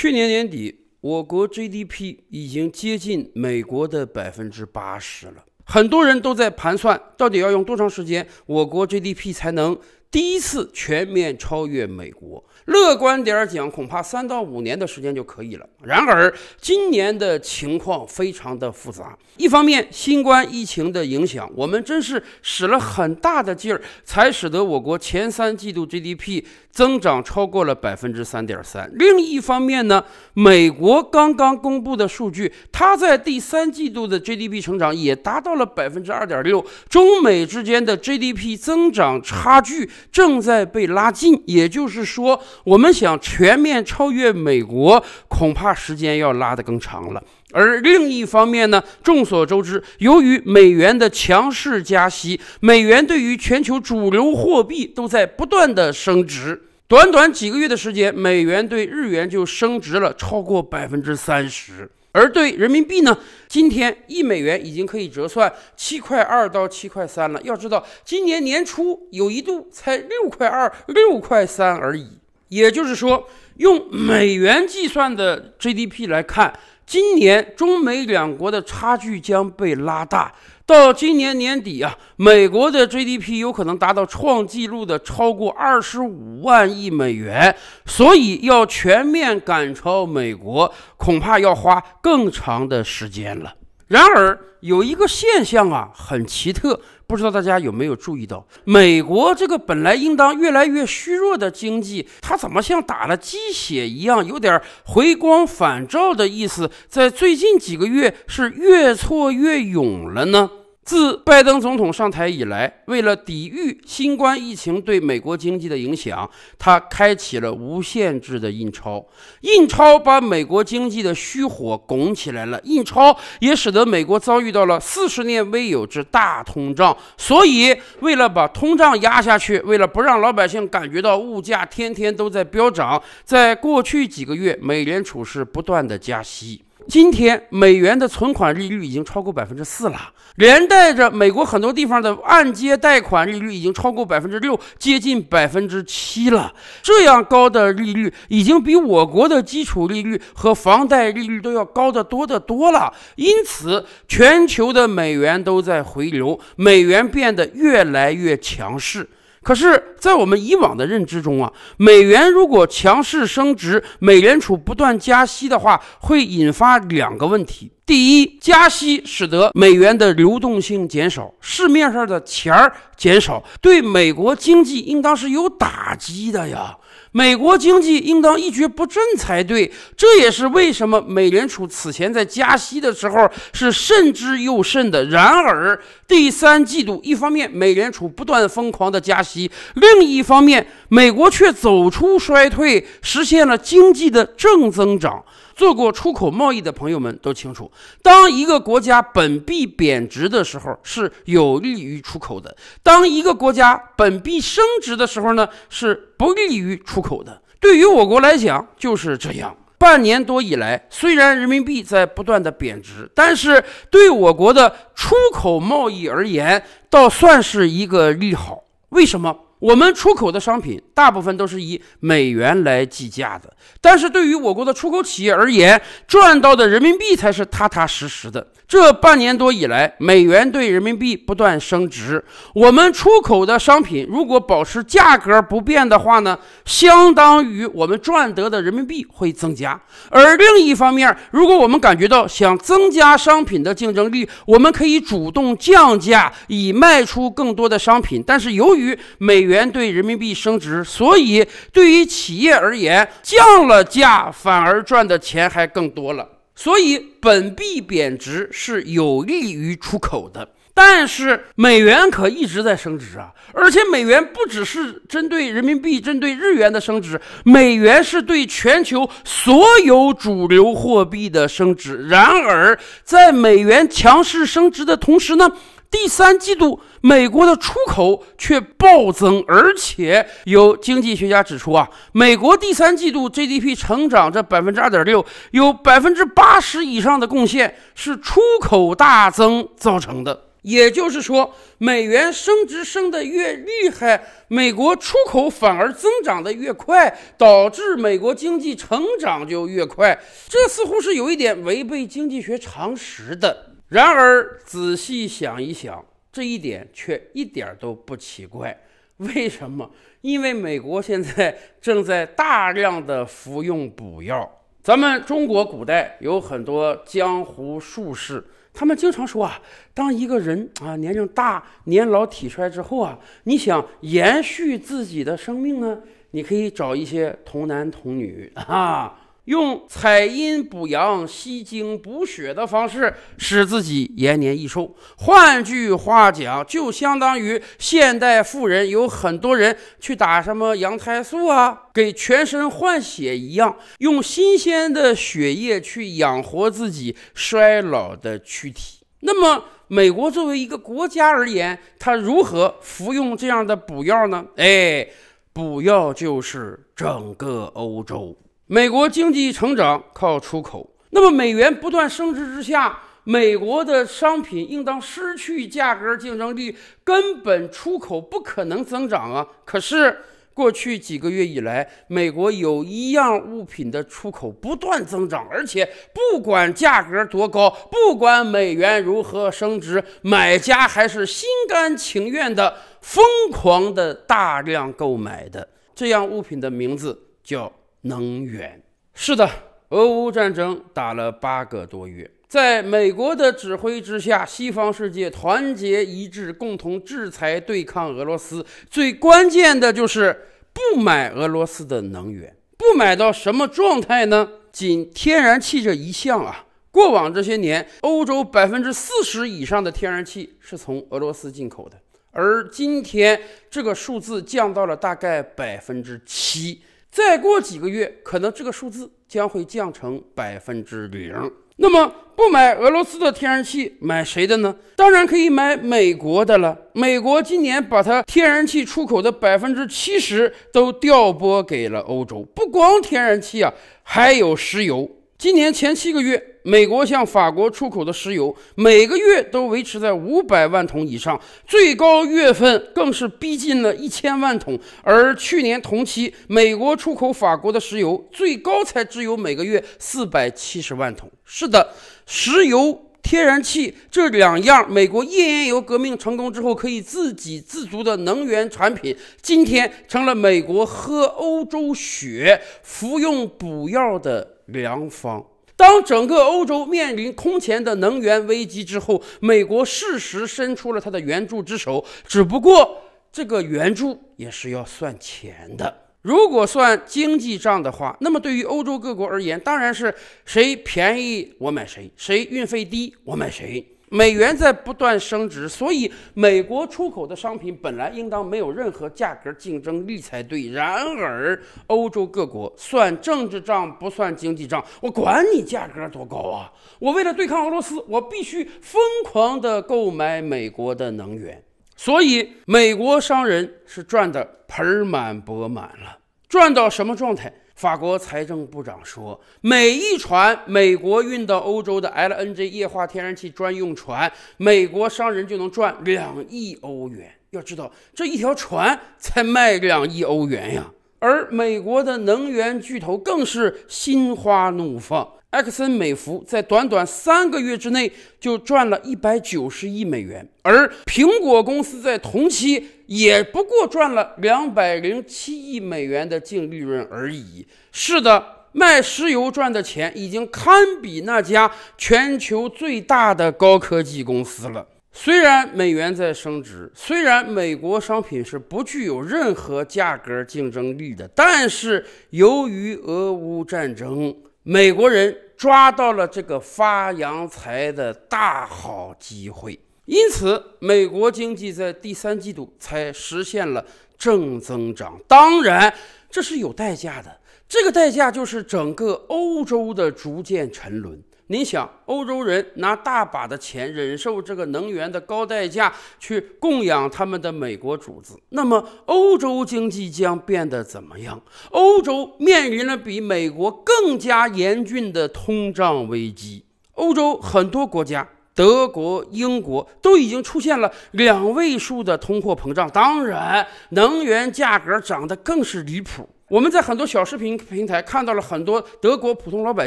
去年年底，我国 GDP 已经接近美国的百分之八十了。很多人都在盘算，到底要用多长时间，我国 GDP 才能？第一次全面超越美国，乐观点儿讲，恐怕三到五年的时间就可以了。然而，今年的情况非常的复杂。一方面，新冠疫情的影响，我们真是使了很大的劲儿，才使得我国前三季度 GDP 增长超过了百分之三点三。另一方面呢，美国刚刚公布的数据，它在第三季度的 GDP 成长也达到了百分之二点六，中美之间的 GDP 增长差距。正在被拉近，也就是说，我们想全面超越美国，恐怕时间要拉得更长了。而另一方面呢，众所周知，由于美元的强势加息，美元对于全球主流货币都在不断的升值。短短几个月的时间，美元对日元就升值了超过百分之三十。而对人民币呢？今天一美元已经可以折算七块二到七块三了。要知道，今年年初有一度才六块二、六块三而已。也就是说，用美元计算的 GDP 来看，今年中美两国的差距将被拉大。到今年年底啊，美国的 GDP 有可能达到创纪录的超过二十五万亿美元，所以要全面赶超美国，恐怕要花更长的时间了。然而有一个现象啊，很奇特，不知道大家有没有注意到，美国这个本来应当越来越虚弱的经济，它怎么像打了鸡血一样，有点回光返照的意思，在最近几个月是越挫越勇了呢？自拜登总统上台以来，为了抵御新冠疫情对美国经济的影响，他开启了无限制的印钞。印钞把美国经济的虚火拱起来了，印钞也使得美国遭遇到了四十年未有之大通胀。所以，为了把通胀压下去，为了不让老百姓感觉到物价天天都在飙涨，在过去几个月，美联储是不断的加息。今天美元的存款利率已经超过百分之四了，连带着美国很多地方的按揭贷款利率已经超过百分之六，接近百分之七了。这样高的利率已经比我国的基础利率和房贷利率都要高得多得多了。因此，全球的美元都在回流，美元变得越来越强势。可是，在我们以往的认知中啊，美元如果强势升值，美联储不断加息的话，会引发两个问题：第一，加息使得美元的流动性减少，市面上的钱儿减少，对美国经济应当是有打击的呀。美国经济应当一蹶不振才对，这也是为什么美联储此前在加息的时候是慎之又慎的。然而，第三季度一方面美联储不断疯狂的加息，另一方面美国却走出衰退，实现了经济的正增长。做过出口贸易的朋友们都清楚，当一个国家本币贬值的时候是有利于出口的；当一个国家本币升值的时候呢，是不利于出口的。对于我国来讲就是这样。半年多以来，虽然人民币在不断的贬值，但是对我国的出口贸易而言，倒算是一个利好。为什么？我们出口的商品。大部分都是以美元来计价的，但是对于我国的出口企业而言，赚到的人民币才是踏踏实实的。这半年多以来，美元对人民币不断升值，我们出口的商品如果保持价格不变的话呢，相当于我们赚得的人民币会增加。而另一方面，如果我们感觉到想增加商品的竞争力，我们可以主动降价以卖出更多的商品。但是由于美元对人民币升值，所以，对于企业而言，降了价反而赚的钱还更多了。所以，本币贬值是有利于出口的。但是，美元可一直在升值啊！而且，美元不只是针对人民币、针对日元的升值，美元是对全球所有主流货币的升值。然而，在美元强势升值的同时呢？第三季度美国的出口却暴增，而且有经济学家指出啊，美国第三季度 GDP 成长这百分之二点六，有百分之八十以上的贡献是出口大增造成的。也就是说，美元升值升的越厉害，美国出口反而增长的越快，导致美国经济成长就越快。这似乎是有一点违背经济学常识的。然而，仔细想一想，这一点却一点都不奇怪。为什么？因为美国现在正在大量的服用补药。咱们中国古代有很多江湖术士，他们经常说啊，当一个人啊年龄大、年老体衰之后啊，你想延续自己的生命呢，你可以找一些童男童女啊。用采阴补阳、吸精补血的方式，使自己延年益寿。换句话讲，就相当于现代富人有很多人去打什么羊胎素啊，给全身换血一样，用新鲜的血液去养活自己衰老的躯体。那么，美国作为一个国家而言，它如何服用这样的补药呢？哎，补药就是整个欧洲。美国经济成长靠出口，那么美元不断升值之下，美国的商品应当失去价格竞争力，根本出口不可能增长啊。可是过去几个月以来，美国有一样物品的出口不断增长，而且不管价格多高，不管美元如何升值，买家还是心甘情愿的疯狂的大量购买的。这样物品的名字叫。能源是的，俄乌战争打了八个多月，在美国的指挥之下，西方世界团结一致，共同制裁对抗俄罗斯。最关键的就是不买俄罗斯的能源，不买到什么状态呢？仅天然气这一项啊，过往这些年，欧洲百分之四十以上的天然气是从俄罗斯进口的，而今天这个数字降到了大概百分之七。再过几个月，可能这个数字将会降成百分之零。那么，不买俄罗斯的天然气，买谁的呢？当然可以买美国的了。美国今年把它天然气出口的百分之七十都调拨给了欧洲，不光天然气啊，还有石油。今年前七个月。美国向法国出口的石油每个月都维持在五百万桶以上，最高月份更是逼近了一千万桶。而去年同期，美国出口法国的石油最高才只有每个月四百七十万桶。是的，石油、天然气这两样，美国页岩油革命成功之后可以自给自足的能源产品，今天成了美国喝欧洲血、服用补药的良方。当整个欧洲面临空前的能源危机之后，美国适时伸出了他的援助之手，只不过这个援助也是要算钱的。如果算经济账的话，那么对于欧洲各国而言，当然是谁便宜我买谁，谁运费低我买谁。美元在不断升值，所以美国出口的商品本来应当没有任何价格竞争力才对。然而，欧洲各国算政治账不算经济账，我管你价格多高啊！我为了对抗俄罗斯，我必须疯狂的购买美国的能源，所以美国商人是赚的盆满钵满了，赚到什么状态？法国财政部长说，每一船美国运到欧洲的 LNG 液化天然气专用船，美国商人就能赚两亿欧元。要知道，这一条船才卖两亿欧元呀！而美国的能源巨头更是心花怒放，埃克森美孚在短短三个月之内就赚了一百九十亿美元，而苹果公司在同期。也不过赚了两百零七亿美元的净利润而已。是的，卖石油赚的钱已经堪比那家全球最大的高科技公司了。虽然美元在升值，虽然美国商品是不具有任何价格竞争力的，但是由于俄乌战争，美国人抓到了这个发洋财的大好机会。因此，美国经济在第三季度才实现了正增长。当然，这是有代价的，这个代价就是整个欧洲的逐渐沉沦。您想，欧洲人拿大把的钱忍受这个能源的高代价去供养他们的美国主子，那么欧洲经济将变得怎么样？欧洲面临了比美国更加严峻的通胀危机。欧洲很多国家。德国、英国都已经出现了两位数的通货膨胀，当然，能源价格涨得更是离谱。我们在很多小视频平台看到了很多德国普通老百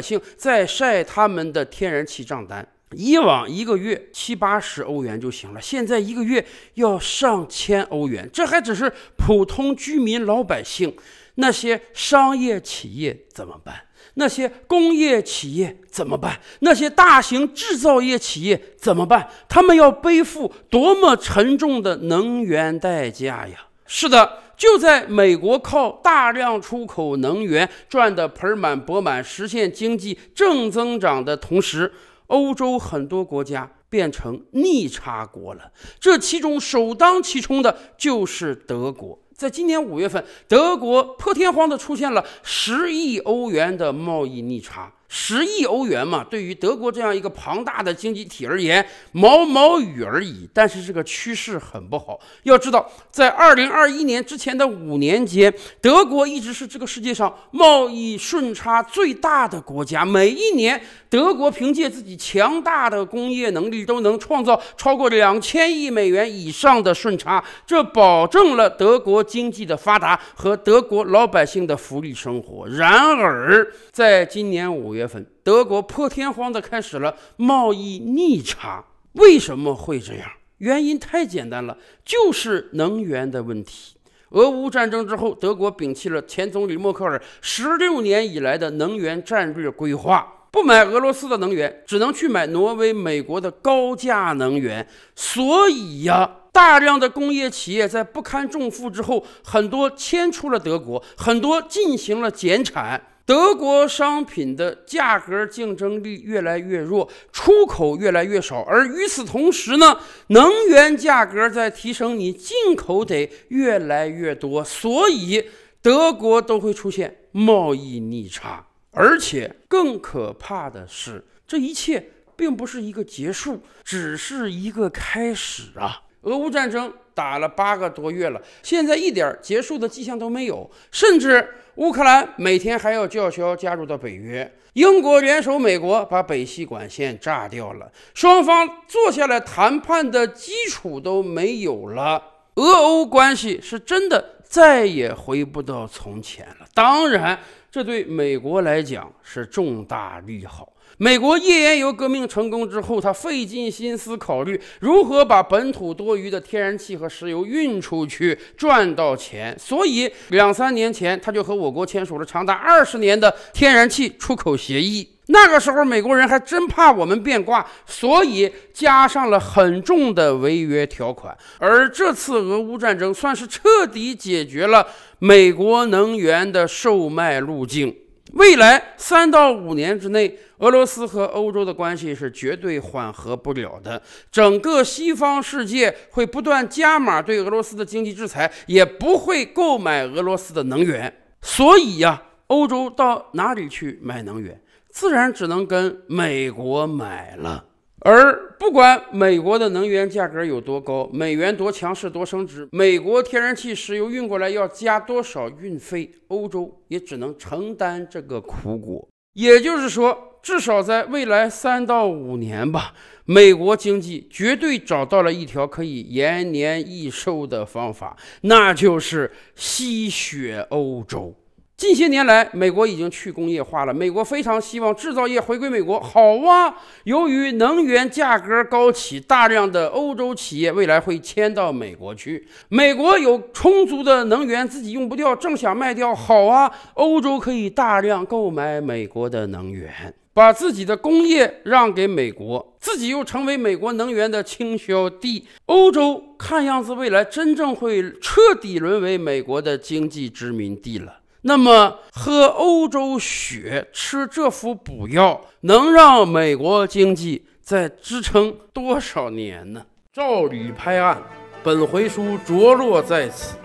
姓在晒他们的天然气账单，以往一个月七八十欧元就行了，现在一个月要上千欧元。这还只是普通居民老百姓，那些商业企业怎么办？那些工业企业怎么办？那些大型制造业企业怎么办？他们要背负多么沉重的能源代价呀！是的，就在美国靠大量出口能源赚得盆满钵满、实现经济正增长的同时，欧洲很多国家变成逆差国了。这其中首当其冲的就是德国。在今年五月份，德国破天荒的出现了十亿欧元的贸易逆差。十亿欧元嘛，对于德国这样一个庞大的经济体而言，毛毛雨而已。但是这个趋势很不好。要知道，在二零二一年之前的五年间，德国一直是这个世界上贸易顺差最大的国家。每一年，德国凭借自己强大的工业能力，都能创造超过两千亿美元以上的顺差，这保证了德国经济的发达和德国老百姓的福利生活。然而，在今年五月。月份，德国破天荒的开始了贸易逆差。为什么会这样？原因太简单了，就是能源的问题。俄乌战争之后，德国摒弃了前总理默克尔十六年以来的能源战略规划，不买俄罗斯的能源，只能去买挪威、美国的高价能源。所以呀，大量的工业企业在不堪重负之后，很多迁出了德国，很多进行了减产。德国商品的价格竞争力越来越弱，出口越来越少，而与此同时呢，能源价格在提升，你进口得越来越多，所以德国都会出现贸易逆差。而且更可怕的是，这一切并不是一个结束，只是一个开始啊！俄乌战争打了八个多月了，现在一点结束的迹象都没有，甚至。乌克兰每天还要叫嚣加入到北约，英国联手美国把北溪管线炸掉了，双方坐下来谈判的基础都没有了，俄欧关系是真的再也回不到从前了。当然，这对美国来讲是重大利好。美国页岩油革命成功之后，他费尽心思考虑如何把本土多余的天然气和石油运出去赚到钱，所以两三年前他就和我国签署了长达二十年的天然气出口协议。那个时候，美国人还真怕我们变卦，所以加上了很重的违约条款。而这次俄乌战争算是彻底解决了美国能源的售卖路径。未来三到五年之内，俄罗斯和欧洲的关系是绝对缓和不了的。整个西方世界会不断加码对俄罗斯的经济制裁，也不会购买俄罗斯的能源。所以呀，欧洲到哪里去买能源，自然只能跟美国买了。而不管美国的能源价格有多高，美元多强势多升值，美国天然气、石油运过来要加多少运费，欧洲也只能承担这个苦果。也就是说，至少在未来三到五年吧，美国经济绝对找到了一条可以延年益寿的方法，那就是吸血欧洲。近些年来，美国已经去工业化了。美国非常希望制造业回归美国。好哇，由于能源价格高企，大量的欧洲企业未来会迁到美国去。美国有充足的能源，自己用不掉，正想卖掉。好啊，欧洲可以大量购买美国的能源，把自己的工业让给美国，自己又成为美国能源的倾销地。欧洲看样子未来真正会彻底沦为美国的经济殖民地了。那么，喝欧洲血，吃这副补药，能让美国经济再支撑多少年呢？照理拍案，本回书着落在此。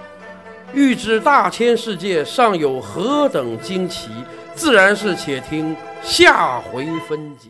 欲知大千世界尚有何等惊奇，自然是且听下回分解。